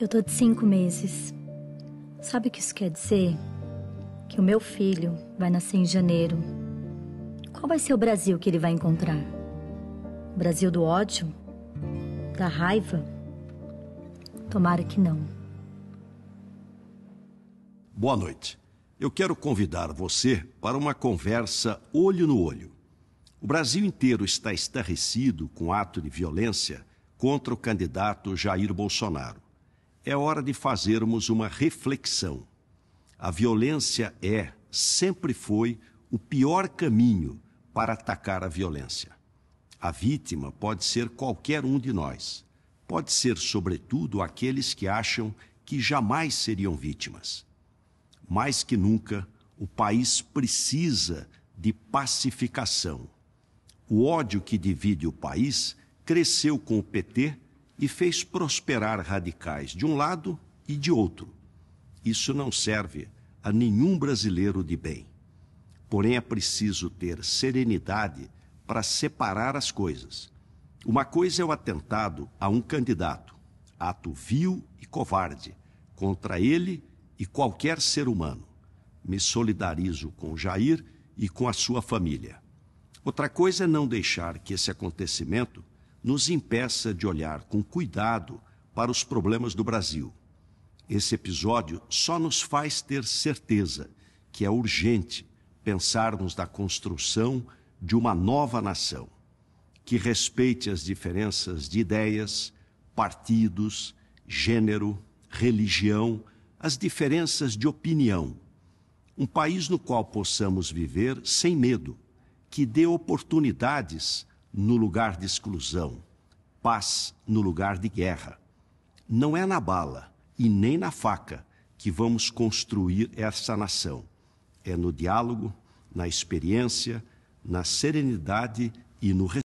Eu tô de cinco meses. Sabe o que isso quer dizer? Que o meu filho vai nascer em janeiro. Qual vai ser o Brasil que ele vai encontrar? O Brasil do ódio? Da raiva? Tomara que não. Boa noite. Eu quero convidar você para uma conversa olho no olho. O Brasil inteiro está estarrecido com o ato de violência contra o candidato Jair Bolsonaro é hora de fazermos uma reflexão. A violência é, sempre foi, o pior caminho para atacar a violência. A vítima pode ser qualquer um de nós. Pode ser, sobretudo, aqueles que acham que jamais seriam vítimas. Mais que nunca, o país precisa de pacificação. O ódio que divide o país cresceu com o PT e fez prosperar radicais de um lado e de outro. Isso não serve a nenhum brasileiro de bem. Porém, é preciso ter serenidade para separar as coisas. Uma coisa é o atentado a um candidato, ato vil e covarde, contra ele e qualquer ser humano. Me solidarizo com Jair e com a sua família. Outra coisa é não deixar que esse acontecimento nos impeça de olhar com cuidado para os problemas do Brasil. Esse episódio só nos faz ter certeza que é urgente pensarmos na construção de uma nova nação que respeite as diferenças de ideias, partidos, gênero, religião, as diferenças de opinião. Um país no qual possamos viver sem medo, que dê oportunidades no lugar de exclusão, paz no lugar de guerra. Não é na bala e nem na faca que vamos construir essa nação. É no diálogo, na experiência, na serenidade e no respeito.